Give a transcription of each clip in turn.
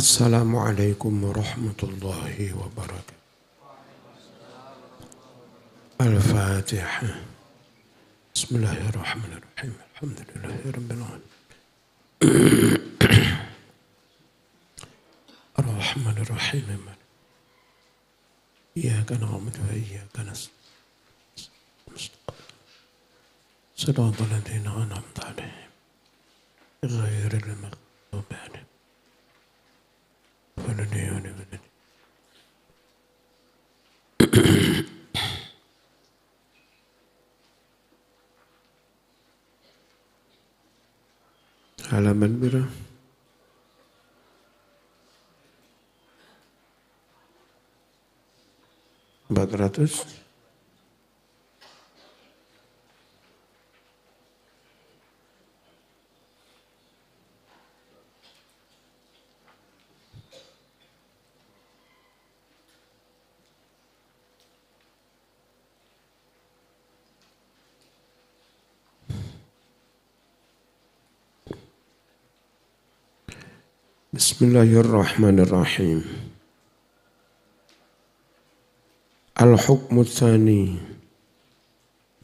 السلام عليكم ورحمة الله وبركاته الفاتحة بسم الله الرحمن الرحيم الحمد لله رب العالمين الرحمن الرحيم إياك نعبد وإياك نستعين صراط الذين أنعمت عليهم غير المغضوب عليهم Halaman berapa? Empat ratus. Bismillahirrahmanirrahim. al hukm Tsani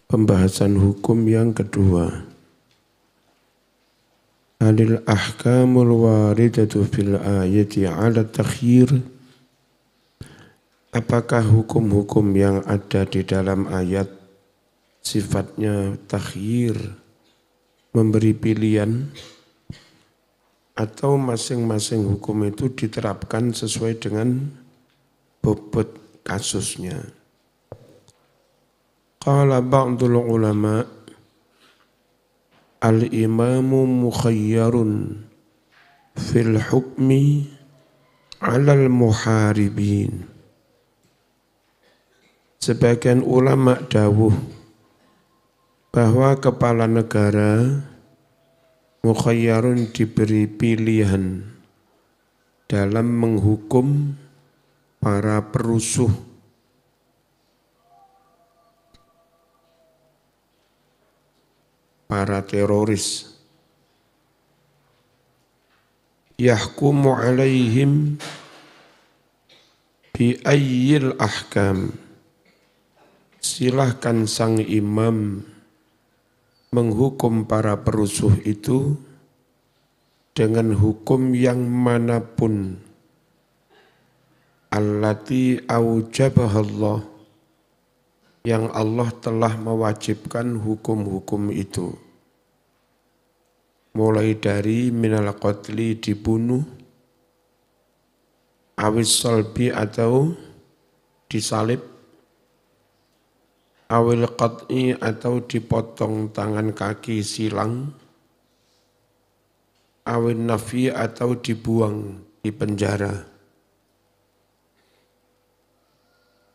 Pembahasan hukum yang kedua Alil ahkamul waridatu fil ayati ala takhir Apakah hukum-hukum yang ada di dalam ayat sifatnya takhir memberi pilihan atau masing-masing hukum itu diterapkan sesuai dengan bobot kasusnya. Qala ba'dul ulama al-imamu mukhayyarun fil hukmi alal muharibin. Sebagian ulama dawuh bahwa kepala negara mukhayyarun diberi pilihan dalam menghukum para perusuh para teroris yahkumu alaihim bi ayyil ahkam silahkan sang imam menghukum para perusuh itu dengan hukum yang manapun allati aujabahallah yang Allah telah mewajibkan hukum-hukum itu mulai dari minal qatli dibunuh awis salbi atau disalib awil qat'i atau dipotong tangan kaki silang awin nafi atau dibuang di penjara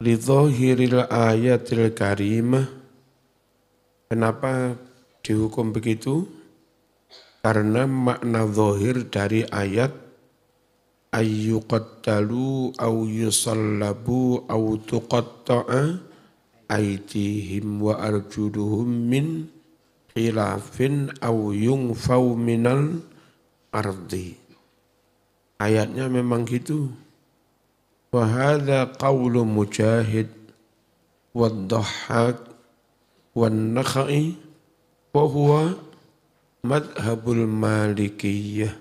li zahiril ayatil karimah kenapa dihukum begitu karena makna zahir dari ayat dalu, au yusallabu au tuqatta'a aidihim wa arjuduhum min khilafin au yungfau minal ardi. Ayatnya memang gitu. Wahada qawlu mujahid wa dhahak wa nakhai huwa madhabul malikiyah.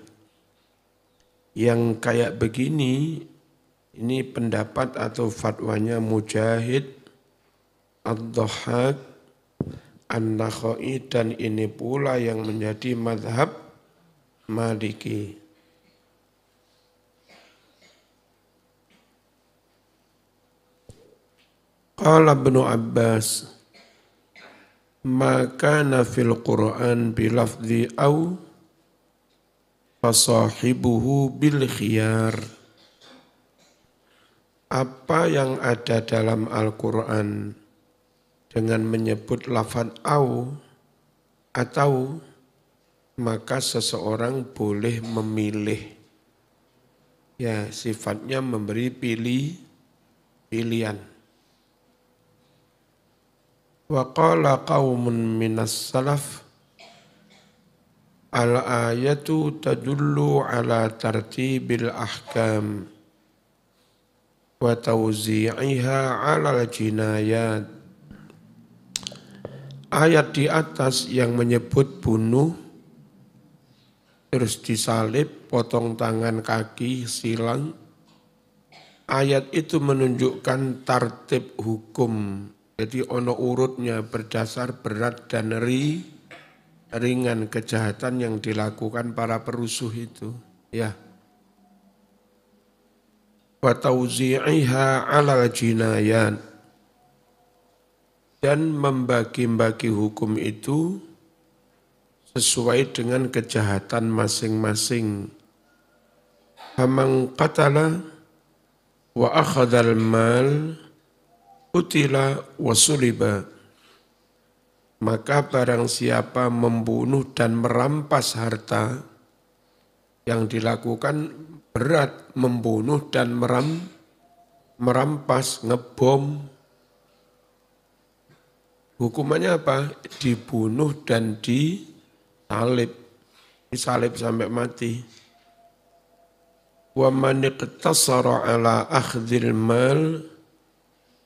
Yang kayak begini, ini pendapat atau fatwanya mujahid Ad-Dhahak, An-Nakhai dan ini pula yang menjadi madhab Maliki. Qala Ibn Abbas maka nafil Quran bilafzi au fasahibuhu bil khiyar apa yang ada dalam Al-Quran dengan menyebut lafan au atau maka seseorang boleh memilih ya sifatnya memberi pilih pilihan wa qala qaumun minas salaf al ayatu tadullu ala tartibil ahkam wa tawzi'iha ala al jinayat ayat di atas yang menyebut bunuh, terus disalib, potong tangan kaki, silang, ayat itu menunjukkan tartib hukum. Jadi ono urutnya berdasar berat dan ri, ringan kejahatan yang dilakukan para perusuh itu. Ya. Wa tawzi'iha alal jinayat dan membagi-bagi hukum itu sesuai dengan kejahatan masing-masing. Hamang katala wa akhadal mal utila wa suliba. Maka barang siapa membunuh dan merampas harta yang dilakukan berat membunuh dan meram, merampas, ngebom, Hukumannya apa? Dibunuh dan disalib. Disalib sampai mati. Wa man iqtasara ala akhdhil mal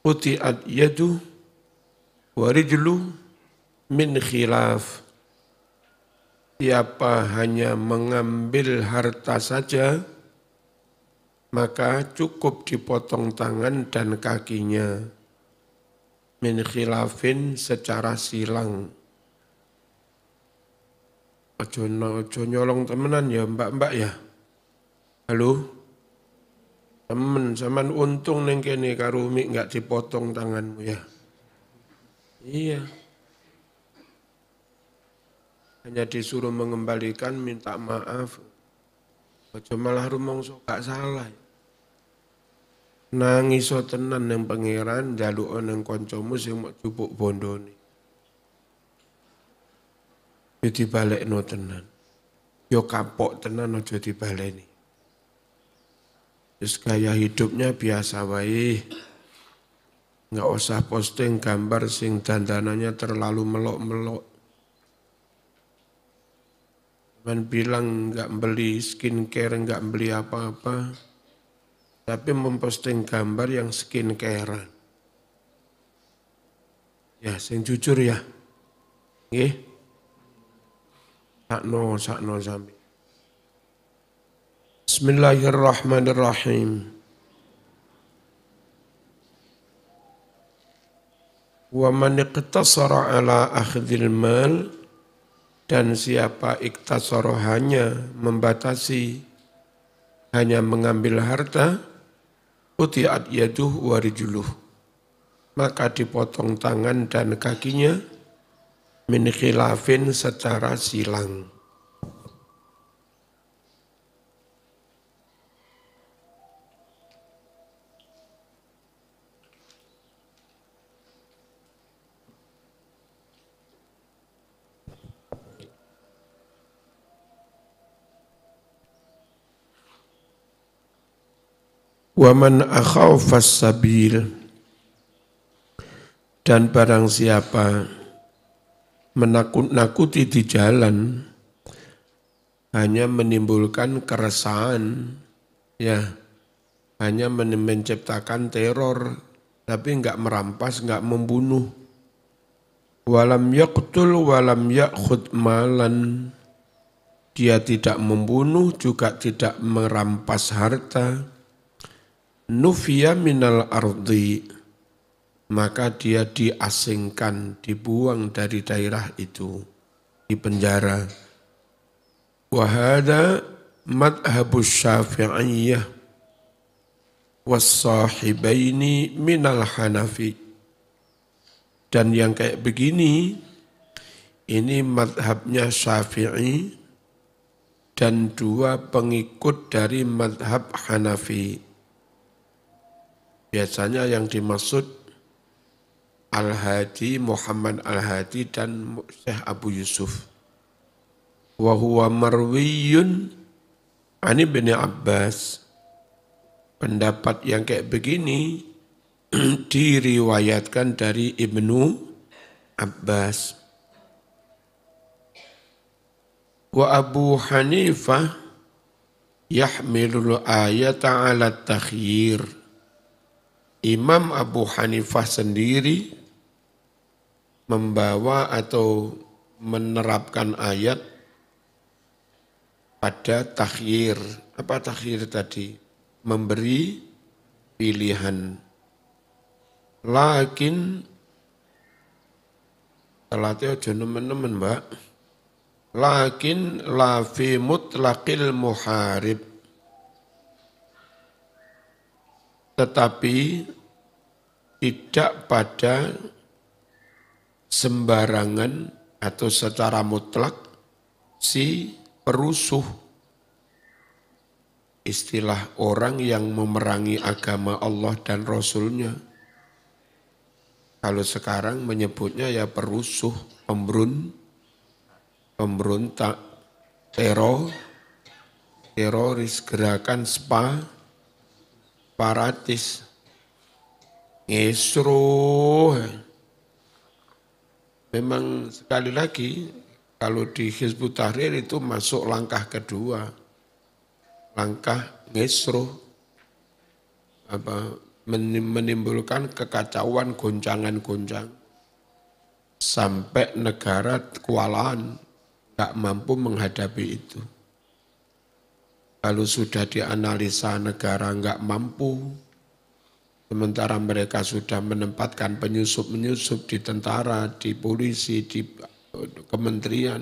uti'at yadu wa rijlu min khilaf. Siapa hanya mengambil harta saja, maka cukup dipotong tangan dan kakinya min khilafin secara silang. Ojo, ojo nyolong temenan ya mbak-mbak ya. Halo? Temen, zaman untung neng kene karumi nggak dipotong tanganmu ya. Iya. Hanya disuruh mengembalikan minta maaf. Ojo malah rumong gak salah ya. Nangis tenan yang pangeran jaluk yang kancamu sing mau cupuk jadi ya balik no tenan yo ya kapok tenan no balik ni. Terus gaya hidupnya biasa wae. Nggak usah posting gambar sing dandanannya terlalu melok-melok. Cuman bilang nggak beli skincare, nggak beli apa-apa tapi memposting gambar yang skin care. Ya, sing jujur ya. Nggih. Sakno, sakno sami. Bismillahirrahmanirrahim. Wa man iqtasara ala akhdhil mal dan siapa iktasara hanya membatasi hanya mengambil harta Utiat yaduh warijuluh. Maka dipotong tangan dan kakinya min khilafin secara silang. Waman akhawfas sabil dan barang siapa menakut-nakuti di jalan hanya menimbulkan keresahan ya hanya menciptakan teror tapi enggak merampas enggak membunuh walam yaqtul walam ya'khud malan dia tidak membunuh juga tidak merampas harta nufiya minal ardi maka dia diasingkan, dibuang dari daerah itu, di penjara. Wahada madhabus syafi'iyah wassahibaini minal hanafi. Dan yang kayak begini, ini madhabnya syafi'i dan dua pengikut dari madhab hanafi. Biasanya yang dimaksud Al-Hadi, Muhammad Al-Hadi dan Syekh Abu Yusuf. huwa marwiyun Ani bin Abbas. Pendapat yang kayak begini diriwayatkan dari Ibnu Abbas. Wa Abu Hanifah yahmilul ayata ala takhyir Imam Abu Hanifah sendiri membawa atau menerapkan ayat pada takhir. Apa takhir tadi? Memberi pilihan. Lakin telatnya aja nemen-nemen mbak. Lakin lafi fi mutlaqil muharib tetapi tidak pada sembarangan atau secara mutlak si perusuh istilah orang yang memerangi agama Allah dan Rasulnya. Kalau sekarang menyebutnya ya perusuh, pemberun, pemberontak, teror, teroris, gerakan spa, paratis isro memang sekali lagi kalau di Hizbut Tahrir itu masuk langkah kedua langkah ngesro apa menimbulkan kekacauan goncangan-goncang sampai negara kewalahan nggak mampu menghadapi itu. Kalau sudah dianalisa negara nggak mampu, sementara mereka sudah menempatkan penyusup-penyusup di tentara, di polisi, di eh, kementerian,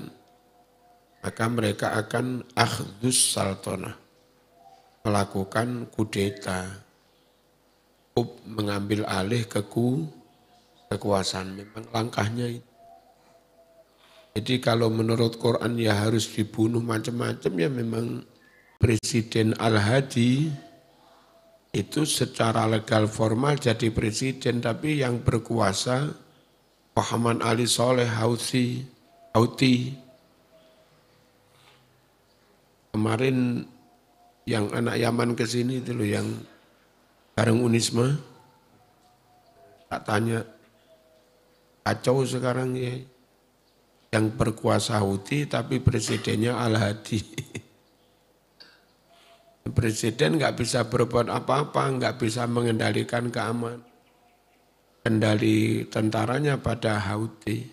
maka mereka akan akhdus saltonah, melakukan kudeta, mengambil alih keku, kekuasaan. Memang langkahnya itu. Jadi kalau menurut Quran ya harus dibunuh macam-macam ya memang Presiden Al-Hadi itu secara legal formal jadi presiden, tapi yang berkuasa Muhammad Ali Soleh Houthi, Hauti. Kemarin yang anak Yaman ke sini itu loh yang bareng Unisma, tak tanya, kacau sekarang ya yang berkuasa Houthi tapi presidennya Al-Hadi. Presiden nggak bisa berbuat apa-apa, nggak bisa mengendalikan keamanan. Kendali tentaranya pada Houthi.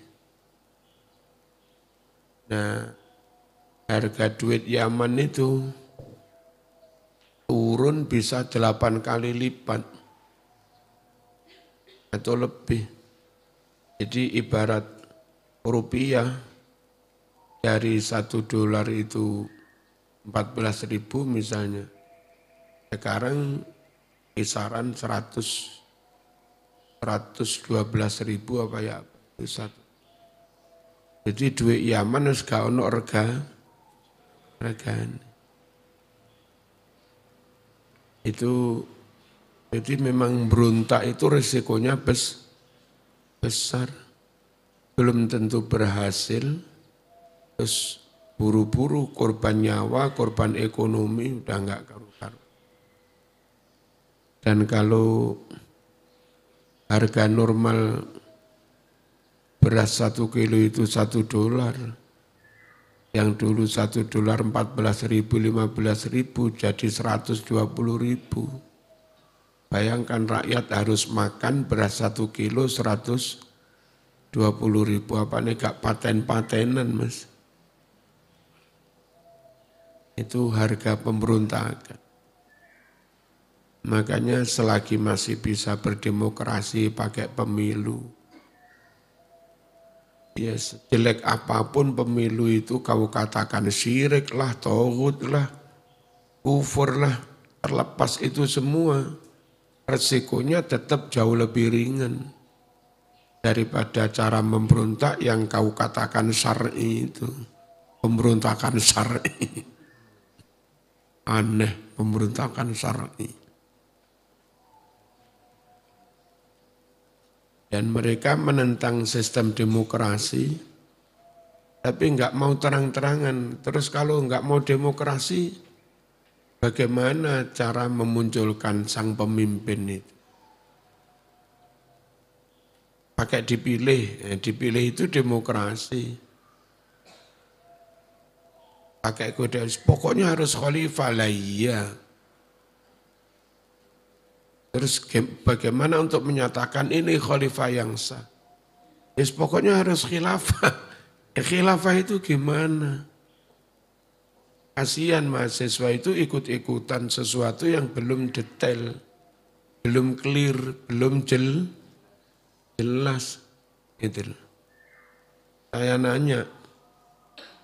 Nah, harga duit Yaman itu turun bisa delapan kali lipat atau lebih. Jadi ibarat rupiah dari satu dolar itu 14.000 misalnya. Sekarang kisaran 100 112.000 apa ya satu. Jadi duit Yaman harus gak ono rega regan. Itu jadi memang berontak itu resikonya bes, besar. Belum tentu berhasil. Terus buru-buru korban nyawa, korban ekonomi udah nggak karu-karu. Dan kalau harga normal beras satu kilo itu satu dolar, yang dulu satu dolar empat belas ribu, lima belas ribu, jadi seratus dua puluh ribu. Bayangkan rakyat harus makan beras satu kilo seratus dua puluh ribu, apa nih gak paten-patenan mas itu harga pemberontakan. Makanya selagi masih bisa berdemokrasi pakai pemilu, ya jelek apapun pemilu itu kau katakan syirik lah, tohut lah, kufur lah, terlepas itu semua, resikonya tetap jauh lebih ringan daripada cara memberontak yang kau katakan syar'i itu. Pemberontakan syar'i aneh pemberontakan syar'i. Dan mereka menentang sistem demokrasi, tapi nggak mau terang-terangan. Terus kalau nggak mau demokrasi, bagaimana cara memunculkan sang pemimpin itu? Pakai dipilih, nah, dipilih itu demokrasi pakai kode pokoknya harus khalifah lah iya terus bagaimana untuk menyatakan ini khalifah yang sah yes, pokoknya harus khilafah eh, khilafah itu gimana kasihan mahasiswa itu ikut-ikutan sesuatu yang belum detail belum clear belum jel jelas gitu saya nanya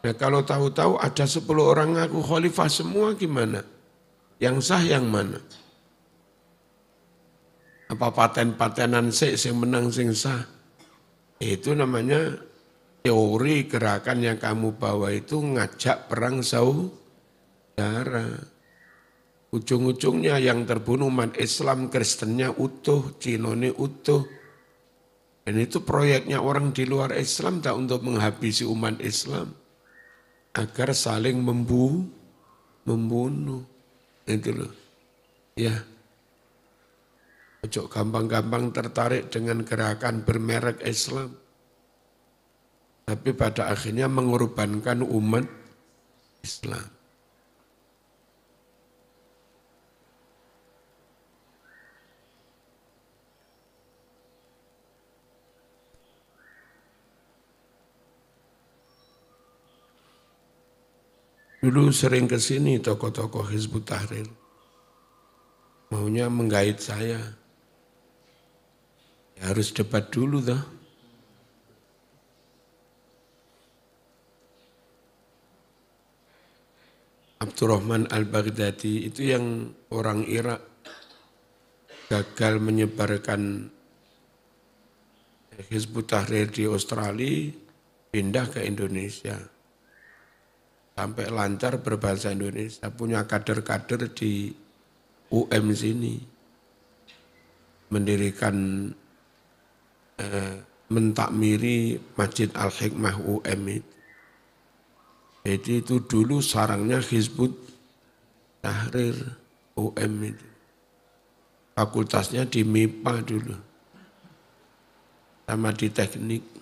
Nah kalau tahu-tahu ada 10 orang ngaku khalifah semua gimana? Yang sah yang mana? Apa paten-patenan sih yang menang sing sah? Itu namanya teori gerakan yang kamu bawa itu ngajak perang saudara. Ujung-ujungnya yang terbunuh umat Islam, Kristennya utuh, Cinone utuh. Dan itu proyeknya orang di luar Islam tak untuk menghabisi umat Islam agar saling membu membunuh itu loh ya ojo gampang-gampang tertarik dengan gerakan bermerek Islam tapi pada akhirnya mengorbankan umat Islam Dulu sering ke sini toko tokoh Hizbut Tahrir. Maunya menggait saya. Ya harus debat dulu dah. Abdurrahman al-Baghdadi itu yang orang Irak gagal menyebarkan Hizbut Tahrir di Australia pindah ke Indonesia sampai lancar berbahasa Indonesia, punya kader-kader di UM sini, mendirikan eh, mentakmiri Masjid Al-Hikmah UM itu. Jadi itu dulu sarangnya Hizbut Tahrir UM itu. Fakultasnya di MIPA dulu, sama di teknik.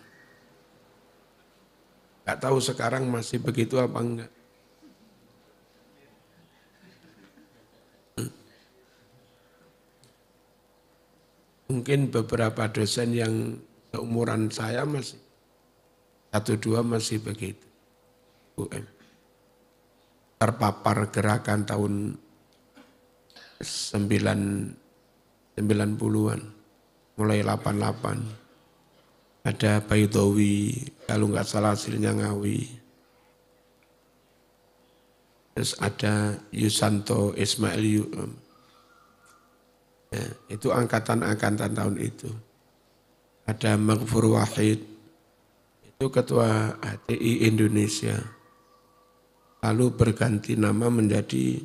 Gak tahu sekarang masih begitu apa enggak. Mungkin beberapa dosen yang umuran saya masih satu dua masih begitu. UM. Terpapar gerakan tahun 9 90-an mulai 88 ada Baidowi, kalau nggak salah hasilnya Ngawi. Terus ada Yusanto Ismail Yu. Ya, itu angkatan-angkatan tahun itu. Ada Maghfur Wahid, itu ketua HTI Indonesia. Lalu berganti nama menjadi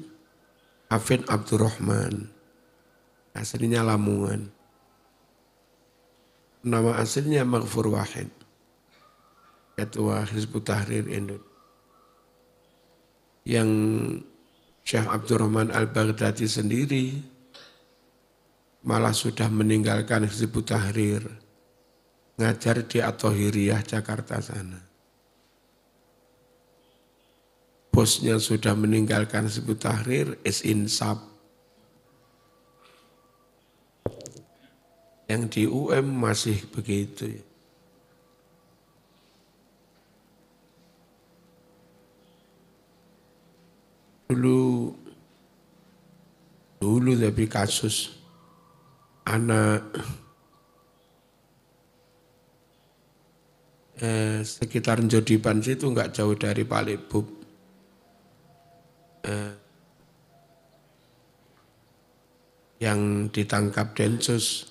Afin Abdurrahman. Aslinya Lamungan nama aslinya Maghfur Wahid. Ketua Hizbut Tahrir Indonesia. Yang Syekh Abdurrahman Al-Baghdadi sendiri malah sudah meninggalkan Hizbut Tahrir. Ngajar di Atohiriyah Jakarta sana. Bosnya sudah meninggalkan Hizbut Tahrir, is insab Yang di UM masih begitu Dulu, dulu tapi kasus anak eh, sekitar Jodipan situ nggak jauh dari Palibub. Eh, yang ditangkap Densus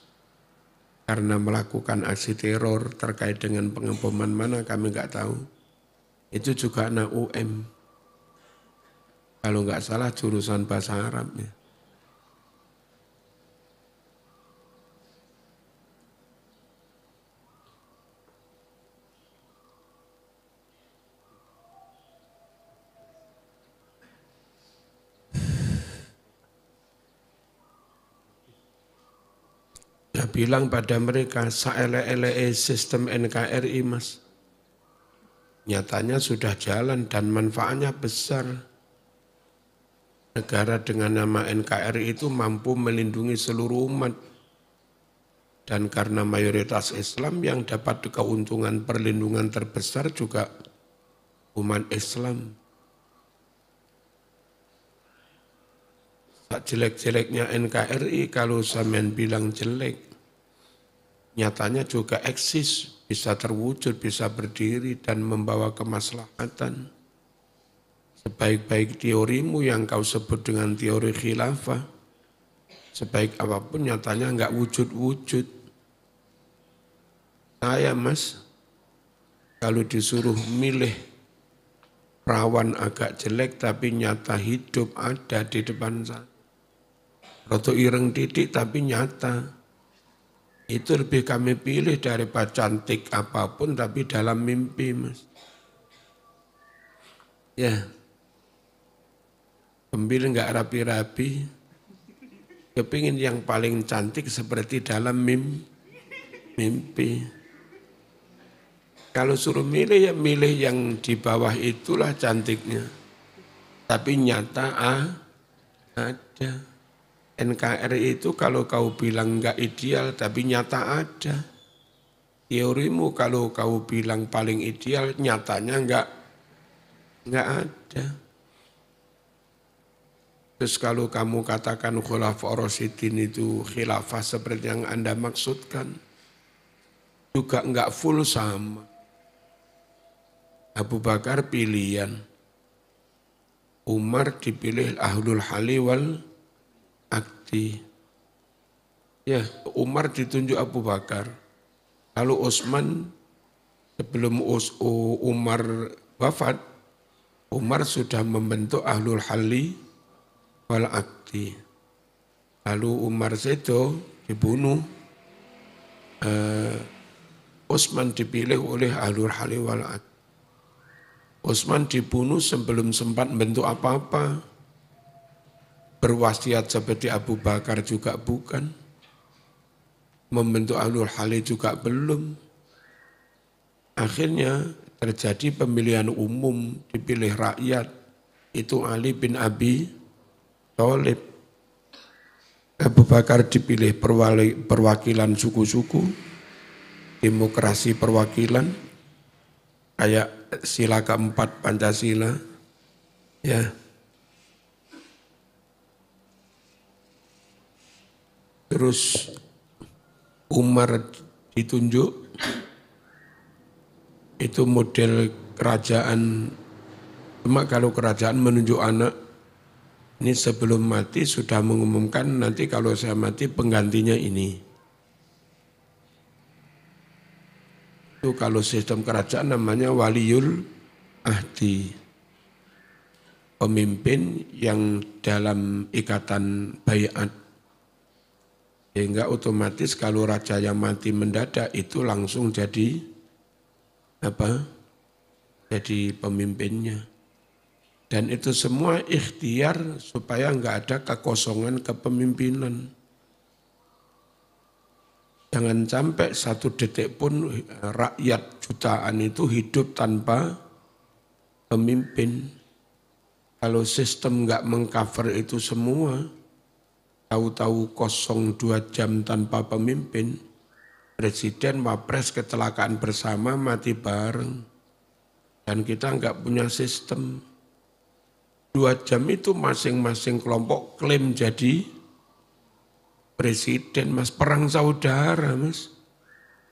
karena melakukan aksi teror terkait dengan pengeboman mana kami nggak tahu. Itu juga anak UM. Kalau nggak salah jurusan bahasa Arabnya. Anda bilang pada mereka, saele-ele sistem NKRI mas. Nyatanya sudah jalan dan manfaatnya besar. Negara dengan nama NKRI itu mampu melindungi seluruh umat. Dan karena mayoritas Islam yang dapat keuntungan perlindungan terbesar juga umat Islam. Tak jelek-jeleknya NKRI kalau samen bilang jelek nyatanya juga eksis, bisa terwujud, bisa berdiri dan membawa kemaslahatan. Sebaik-baik teorimu yang kau sebut dengan teori khilafah, sebaik apapun nyatanya enggak wujud-wujud. Saya mas, kalau disuruh milih perawan agak jelek tapi nyata hidup ada di depan saya. Roto ireng titik tapi nyata itu lebih kami pilih daripada cantik apapun tapi dalam mimpi mas ya pembil nggak rapi-rapi kepingin yang paling cantik seperti dalam mim, mimpi kalau suruh milih ya milih yang di bawah itulah cantiknya tapi nyata ah, ada NKRI itu kalau kau bilang nggak ideal tapi nyata ada. Teorimu kalau kau bilang paling ideal nyatanya nggak nggak ada. Terus kalau kamu katakan khulafah Rasidin itu khilafah seperti yang Anda maksudkan, juga nggak full sama. Abu Bakar pilihan, Umar dipilih ahlul halilwal akti. Ya, Umar ditunjuk Abu Bakar. Lalu Osman sebelum Umar wafat, Umar sudah membentuk Ahlul Halli wal Akti. Lalu Umar itu dibunuh. Uh, eh, Utsman dipilih oleh Ahlul Halli wal Akti. Osman dibunuh sebelum sempat membentuk apa-apa berwasiat seperti Abu Bakar juga bukan. Membentuk alul Halil juga belum. Akhirnya terjadi pemilihan umum dipilih rakyat. Itu Ali bin Abi Thalib. Abu Bakar dipilih perwali, perwakilan suku-suku, demokrasi perwakilan, kayak sila keempat Pancasila, ya. Terus Umar ditunjuk itu model kerajaan cuma kalau kerajaan menunjuk anak ini sebelum mati sudah mengumumkan nanti kalau saya mati penggantinya ini itu kalau sistem kerajaan namanya waliul ahdi pemimpin yang dalam ikatan bayat sehingga otomatis kalau raja yang mati mendadak itu langsung jadi apa? Jadi pemimpinnya. Dan itu semua ikhtiar supaya nggak ada kekosongan kepemimpinan. Jangan sampai satu detik pun eh, rakyat jutaan itu hidup tanpa pemimpin. Kalau sistem nggak mengcover itu semua, tahu-tahu kosong dua jam tanpa pemimpin, presiden, wapres kecelakaan bersama mati bareng. Dan kita nggak punya sistem. Dua jam itu masing-masing kelompok klaim jadi presiden, mas. Perang saudara, mas.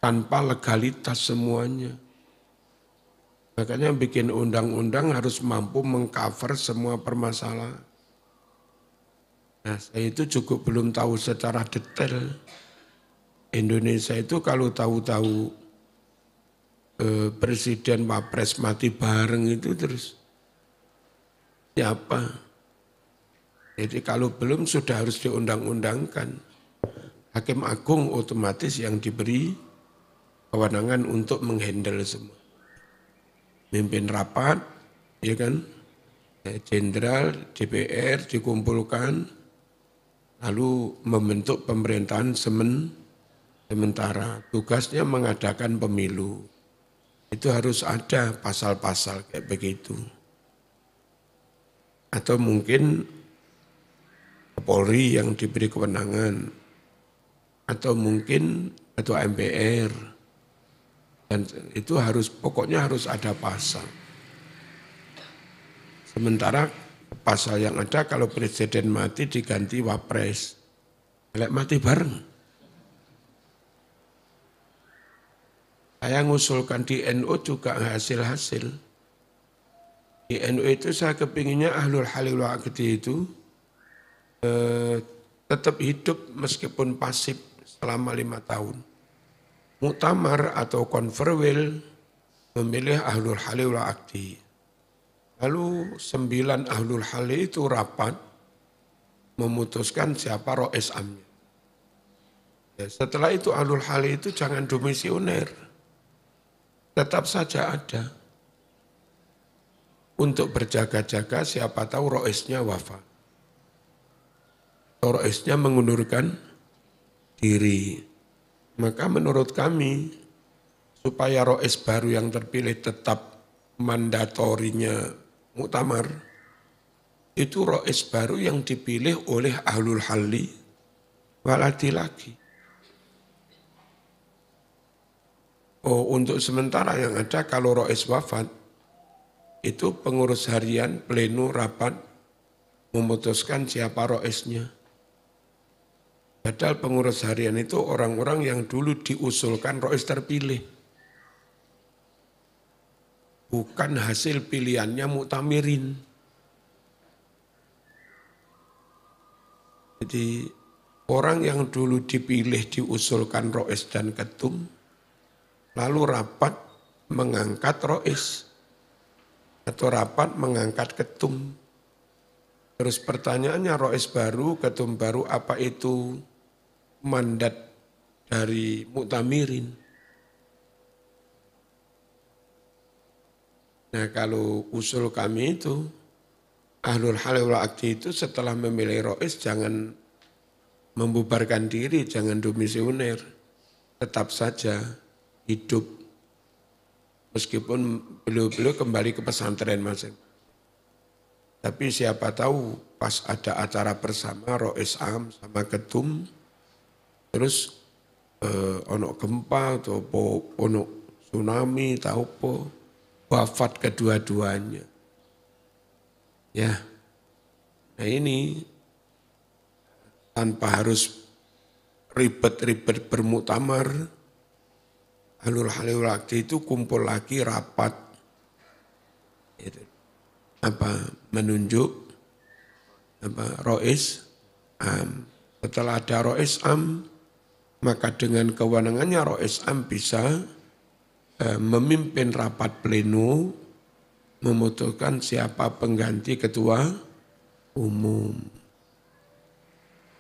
Tanpa legalitas semuanya. Makanya bikin undang-undang harus mampu mengcover semua permasalahan. Nah, saya itu cukup belum tahu secara detail. Indonesia itu kalau tahu-tahu eh, presiden wapres mati bareng itu terus siapa? Jadi kalau belum sudah harus diundang-undangkan. Hakim Agung otomatis yang diberi kewenangan untuk menghandle semua. Mimpin rapat, ya kan? Nah, jenderal, DPR dikumpulkan, lalu membentuk pemerintahan semen, sementara. Tugasnya mengadakan pemilu. Itu harus ada pasal-pasal kayak begitu. Atau mungkin Polri yang diberi kewenangan. Atau mungkin atau MPR. Dan itu harus, pokoknya harus ada pasal. Sementara pasal yang ada kalau presiden mati diganti wapres. Lek mati bareng. Saya ngusulkan di NU juga hasil-hasil. Di NU itu saya kepinginnya Ahlul Halil Wa'akdi itu eh, tetap hidup meskipun pasif selama lima tahun. Mutamar atau konferwil memilih Ahlul Halil Wa'akdi. Lalu sembilan ahlul hal itu rapat memutuskan siapa roh esamnya. Ya, setelah itu ahlul hal itu jangan domisioner. Tetap saja ada. Untuk berjaga-jaga siapa tahu roh esnya wafat. Roh esnya mengundurkan diri. Maka menurut kami supaya roh es baru yang terpilih tetap mandatorinya muktamar itu rois baru yang dipilih oleh ahlul halli waladi lagi. Oh, untuk sementara yang ada kalau rois wafat, itu pengurus harian pleno rapat memutuskan siapa roesnya. Padahal pengurus harian itu orang-orang yang dulu diusulkan roes terpilih bukan hasil pilihannya muktamirin. Jadi orang yang dulu dipilih diusulkan Rois dan Ketum, lalu rapat mengangkat Rois atau rapat mengangkat Ketum. Terus pertanyaannya Rois baru, Ketum baru apa itu mandat dari Muktamirin? Nah kalau usul kami itu, Ahlul Halil Akdi itu setelah memilih Rois jangan membubarkan diri, jangan domisioner. Tetap saja hidup. Meskipun beliau-beliau kembali ke pesantren masing. Tapi siapa tahu pas ada acara bersama Rois Am sama Ketum, terus eh, ono gempa atau po, ono tsunami, tahu po, wafat kedua-duanya. Ya. Nah ini tanpa harus ribet-ribet bermutamar, halul Halil itu kumpul lagi rapat itu, apa menunjuk apa Rois Am. Setelah ada Rois Am, maka dengan kewenangannya Rois Am bisa Eh, memimpin rapat pleno memutuskan siapa pengganti ketua umum.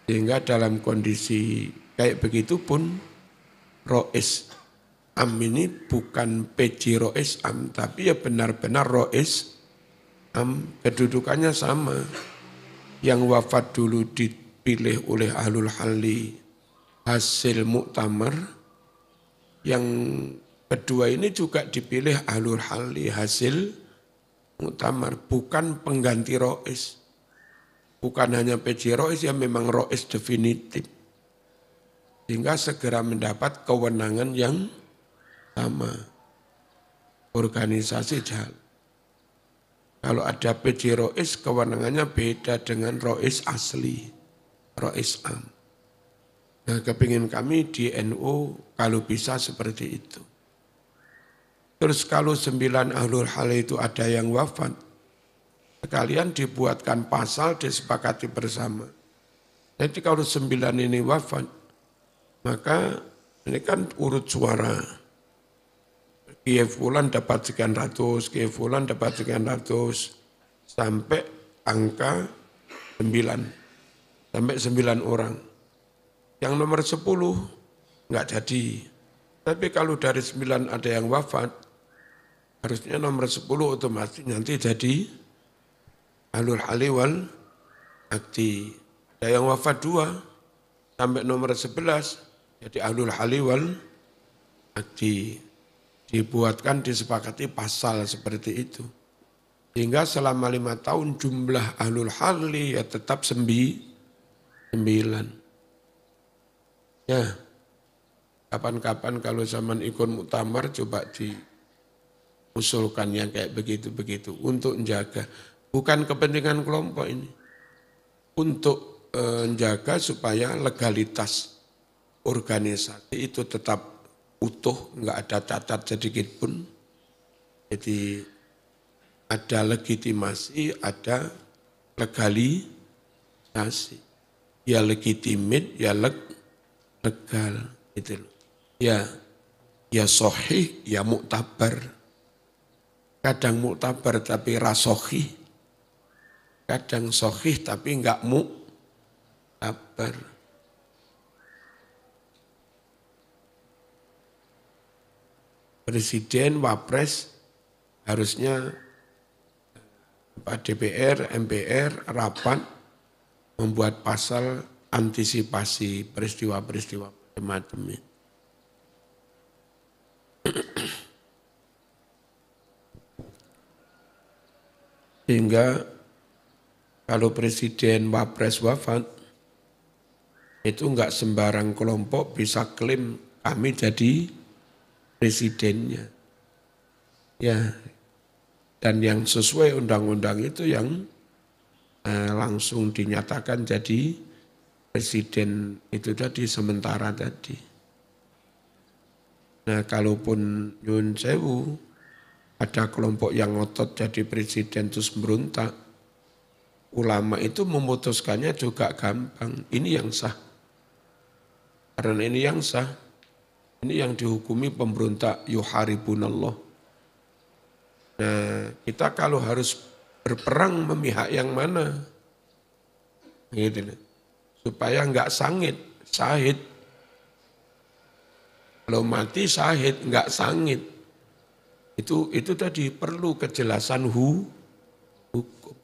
Sehingga dalam kondisi kayak begitu pun Rois Am ini bukan PJ Rois Am, tapi ya benar-benar Rois Am kedudukannya sama. Yang wafat dulu dipilih oleh Ahlul Halli hasil muktamar yang Kedua ini juga dipilih alur hali hasil mutamar, bukan pengganti rois. Bukan hanya PJ rois yang memang rois definitif. Sehingga segera mendapat kewenangan yang sama. Organisasi jahat. Kalau ada PJ rois, kewenangannya beda dengan rois asli, rois am. Nah, kepingin kami di NU kalau bisa seperti itu. Terus kalau sembilan ahlul hal itu ada yang wafat, sekalian dibuatkan pasal disepakati bersama. Jadi kalau sembilan ini wafat, maka ini kan urut suara. Kievulan dapat sekian ratus, Kievulan dapat sekian ratus, sampai angka sembilan, sampai sembilan orang. Yang nomor sepuluh nggak jadi. Tapi kalau dari sembilan ada yang wafat, Harusnya nomor 10 otomatis nanti jadi alul haliwal akti. Ada yang wafat dua sampai nomor 11 jadi alul haliwal akti. Dibuatkan, disepakati pasal seperti itu. Hingga selama lima tahun jumlah alul hali ya tetap sembi, sembilan. Ya, kapan-kapan kalau zaman ikon muktamar coba di usulkan yang kayak begitu-begitu untuk menjaga bukan kepentingan kelompok ini untuk eh, menjaga supaya legalitas organisasi itu tetap utuh nggak ada cacat sedikit pun jadi ada legitimasi ada legalisasi ya legitimit ya leg, legal itu ya ya sohih ya muktabar Kadang muktabar tapi rasohi, Kadang sohi tapi enggak muktabar. Presiden, Wapres, harusnya Pak DPR, MPR, rapat membuat pasal antisipasi peristiwa-peristiwa macam Sehingga kalau presiden wapres wafat, itu enggak sembarang kelompok bisa klaim kami jadi presidennya. Ya, dan yang sesuai undang-undang itu yang eh, langsung dinyatakan jadi presiden itu tadi sementara tadi. Nah, kalaupun Yun Sewu ada kelompok yang ngotot jadi presiden terus meruntak. Ulama itu memutuskannya juga gampang. Ini yang sah. Karena ini yang sah. Ini yang dihukumi pemberontak yuharibunallah. Nah, kita kalau harus berperang memihak yang mana? Gitu. Supaya enggak sangit, sahid. Kalau mati sahid, enggak sangit. Itu itu tadi perlu kejelasan hu, hukum.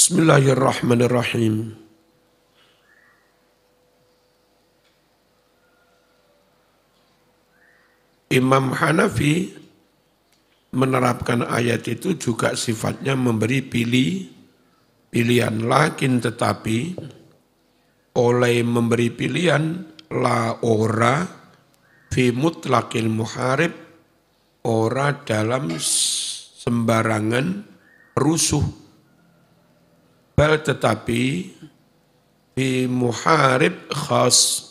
Bismillahirrahmanirrahim. Imam Hanafi menerapkan ayat itu juga sifatnya memberi pilih pilihan lakin tetapi oleh memberi pilihan la ora fi mutlakil muharib ora dalam sembarangan rusuh bel tetapi fi muharib khas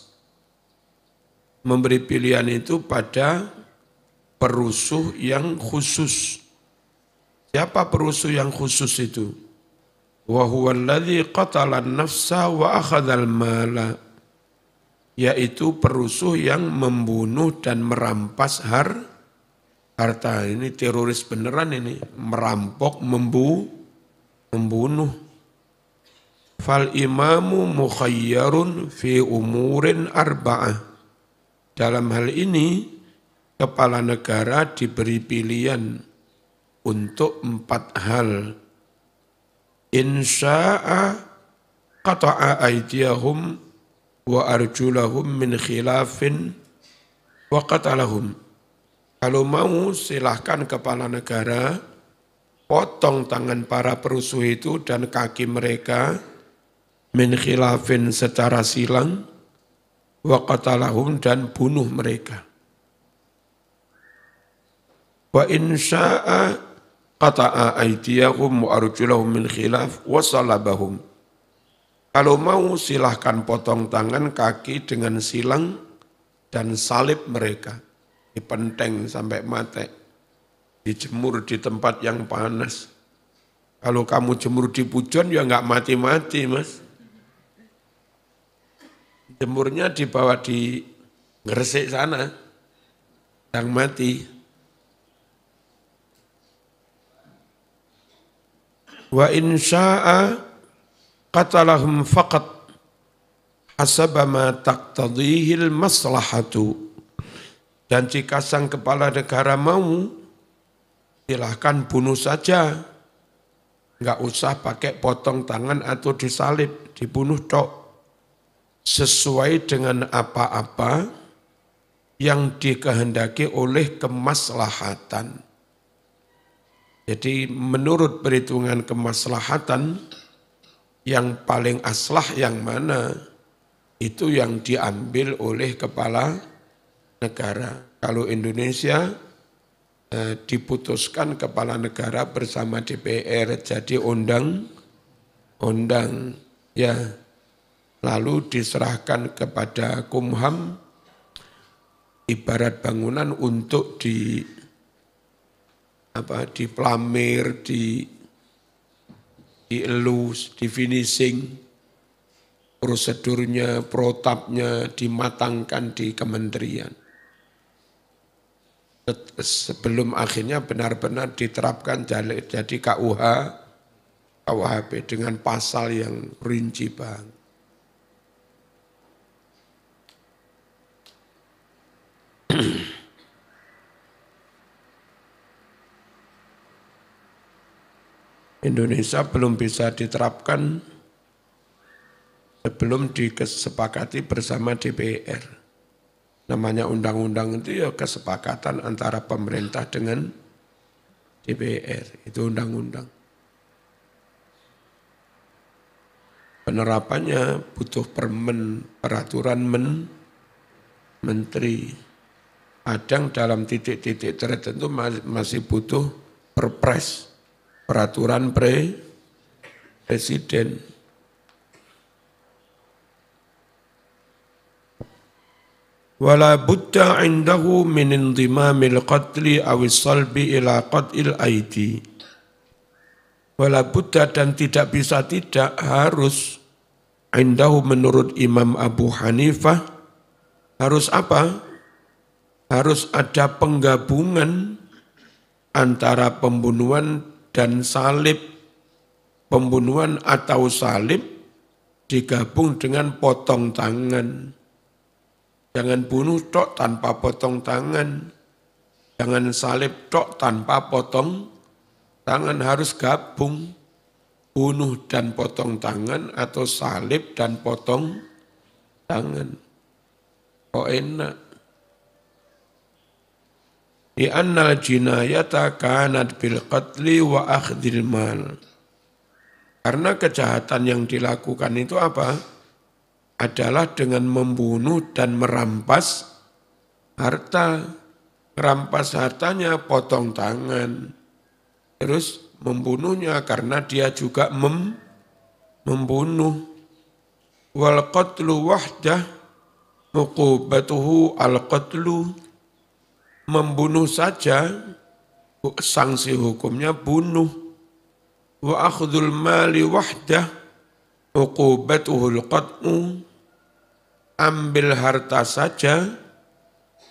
memberi pilihan itu pada perusuh yang khusus. Siapa perusuh yang khusus itu? wa huwa alladhi qatala nafsa wa akhadhal mala yaitu perusuh yang membunuh dan merampas har harta ini teroris beneran ini merampok membu membunuh fal imamu mukhayyarun fi umurin arba'ah dalam hal ini kepala negara diberi pilihan untuk empat hal insya'a qata'a aidiyahum wa arjulahum min khilafin wa qatalahum. Kalau mau silahkan kepala negara potong tangan para perusuh itu dan kaki mereka min khilafin secara silang wa qatalahum dan bunuh mereka. Wa insya'a qata'a aitiyahum wa arjulahum min khilaf wa salabahum. Kalau mau silahkan potong tangan kaki dengan silang dan salib mereka. Dipenteng sampai mati. Dijemur di tempat yang panas. Kalau kamu jemur di pujon ya nggak mati-mati mas. Jemurnya dibawa di Gresik sana. Yang mati. wa in syaa qatalahum faqat asaba ma taqtadihil maslahatu dan jika sang kepala negara mau silahkan bunuh saja nggak usah pakai potong tangan atau disalib dibunuh tok sesuai dengan apa-apa yang dikehendaki oleh kemaslahatan jadi menurut perhitungan kemaslahatan yang paling aslah yang mana itu yang diambil oleh kepala negara. Kalau Indonesia eh, diputuskan kepala negara bersama DPR jadi undang undang ya lalu diserahkan kepada Kumham ibarat bangunan untuk di apa di plamir, di di elus, di finishing, prosedurnya, protapnya dimatangkan di kementerian. Sebelum akhirnya benar-benar diterapkan jadi KUH, KUHP dengan pasal yang rinci bang. Indonesia belum bisa diterapkan sebelum disepakati bersama DPR. Namanya undang-undang itu ya kesepakatan antara pemerintah dengan DPR. Itu undang-undang. Penerapannya butuh permen, peraturan men, menteri. Kadang dalam titik-titik tertentu masih butuh perpres peraturan pre presiden. Wala buddha indahu min indimamil qatli awis salbi ila qatil aidi. Wala buddha dan tidak bisa tidak harus indahu menurut Imam Abu Hanifah harus apa? Harus ada penggabungan antara pembunuhan dan salib pembunuhan atau salib digabung dengan potong tangan. Jangan bunuh tok tanpa potong tangan. Jangan salib tok tanpa potong tangan harus gabung bunuh dan potong tangan atau salib dan potong tangan. Kok enak di jinayata kanat bil qatli wa akhdil mal. Karena kejahatan yang dilakukan itu apa? Adalah dengan membunuh dan merampas harta. Merampas hartanya potong tangan. Terus membunuhnya karena dia juga mem, membunuh. Wal qatlu wahdah uqubatuhu al qatlu membunuh saja sanksi hukumnya bunuh wa akhdhul mali wahdah uqubatuhul qat'u ambil harta saja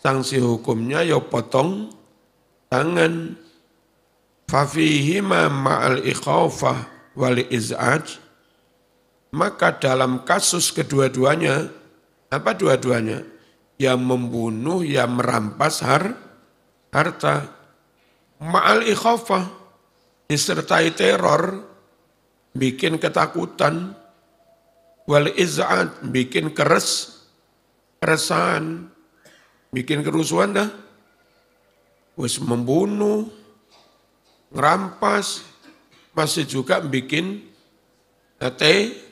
sanksi hukumnya ya potong tangan fafihima ma'al ikhafah wal iz'aj maka dalam kasus kedua-duanya apa dua-duanya yang membunuh yang merampas harta harta, ma'al ikhafah, disertai teror, bikin ketakutan, wal iz'at, bikin keres, keresahan, bikin kerusuhan dah. Wis membunuh, ngerampas, masih juga bikin te,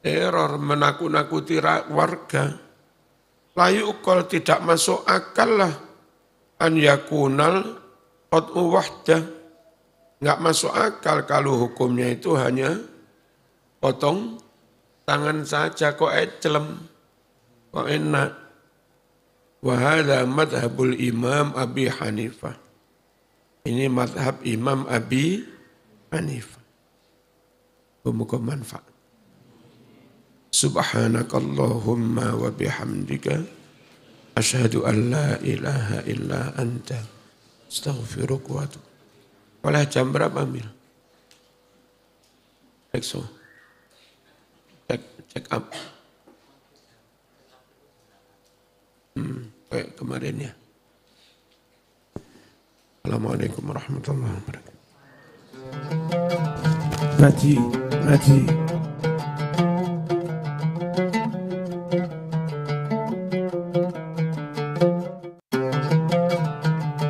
teror, menakut-nakuti warga. Layu kol tidak masuk akal lah an yakunal qat'u wahdah nggak masuk akal kalau hukumnya itu hanya potong tangan saja kok ecelem eh, kok enak wahada madhabul imam Abi Hanifah ini madhab imam Abi Hanifah Pemuka manfaat Subhanakallahumma wa bihamdika Ashhadu an la ilaha illa anta astaghfiruk wa Olah jam berapa mil? Rekso. Check, check up. Hmm, kayak kemarin ya. Assalamualaikum warahmatullahi wabarakatuh. Ngaji, ngaji.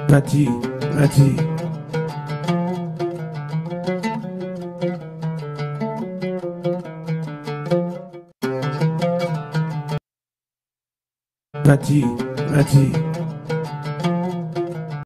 Bati, Bati. Bati, Bati.